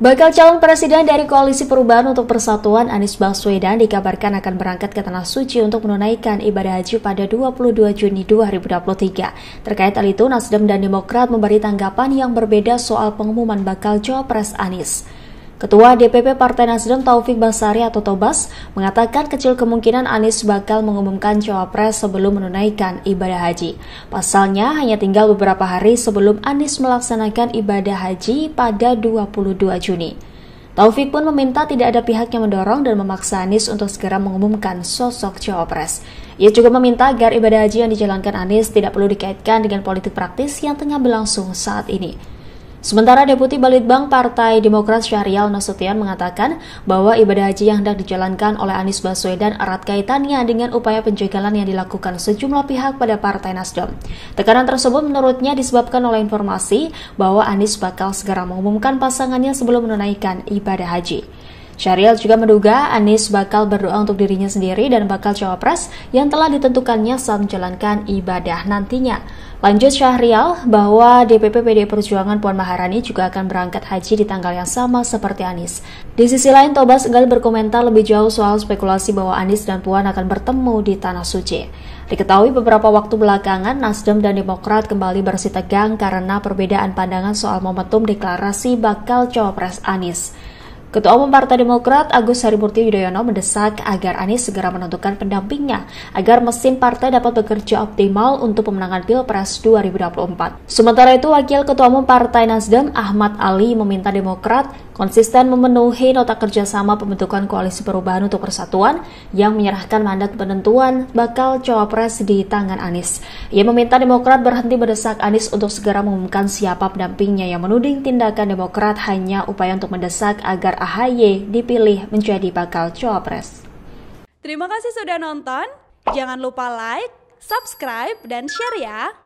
Bakal calon presiden dari Koalisi Perubahan untuk Persatuan Anies Baswedan dikabarkan akan berangkat ke Tanah Suci untuk menunaikan ibadah haji pada 22 Juni 2023. Terkait hal itu, Nasdem dan Demokrat memberi tanggapan yang berbeda soal pengumuman bakal cawapres Anies. Ketua DPP Partai Nasdem Taufik Basari atau Tobas mengatakan kecil kemungkinan Anies bakal mengumumkan cawapres sebelum menunaikan ibadah haji. Pasalnya hanya tinggal beberapa hari sebelum Anies melaksanakan ibadah haji pada 22 Juni. Taufik pun meminta tidak ada pihak yang mendorong dan memaksa Anies untuk segera mengumumkan sosok cawapres. Ia juga meminta agar ibadah haji yang dijalankan Anies tidak perlu dikaitkan dengan politik praktis yang tengah berlangsung saat ini. Sementara Deputi Balitbang Partai Demokrat Syahrial Nasution mengatakan bahwa ibadah haji yang hendak dijalankan oleh Anies Baswedan erat kaitannya dengan upaya penjagalan yang dilakukan sejumlah pihak pada Partai Nasdem. Tekanan tersebut menurutnya disebabkan oleh informasi bahwa Anies bakal segera mengumumkan pasangannya sebelum menunaikan ibadah haji. Syahril juga menduga Anies bakal berdoa untuk dirinya sendiri dan bakal cawapres yang telah ditentukannya saat menjalankan ibadah nantinya. Lanjut Syahrial bahwa DPP PD Perjuangan Puan Maharani juga akan berangkat haji di tanggal yang sama seperti Anies. Di sisi lain, Tobas enggan berkomentar lebih jauh soal spekulasi bahwa Anies dan Puan akan bertemu di Tanah Suci. Diketahui beberapa waktu belakangan, Nasdem dan Demokrat kembali bersitegang karena perbedaan pandangan soal momentum deklarasi bakal cawapres Anies. Ketua Umum Partai Demokrat Agus Harimurti Yudhoyono mendesak agar Anies segera menentukan pendampingnya agar mesin partai dapat bekerja optimal untuk pemenangan Pilpres 2024. Sementara itu, Wakil Ketua Umum Partai Nasdem Ahmad Ali meminta Demokrat konsisten memenuhi nota kerjasama pembentukan koalisi perubahan untuk persatuan yang menyerahkan mandat penentuan bakal cawapres di tangan Anies. Ia meminta Demokrat berhenti mendesak Anies untuk segera mengumumkan siapa pendampingnya yang menuding tindakan Demokrat hanya upaya untuk mendesak agar AHY dipilih menjadi bakal cawapres. Terima kasih sudah nonton. Jangan lupa like, subscribe, dan share ya.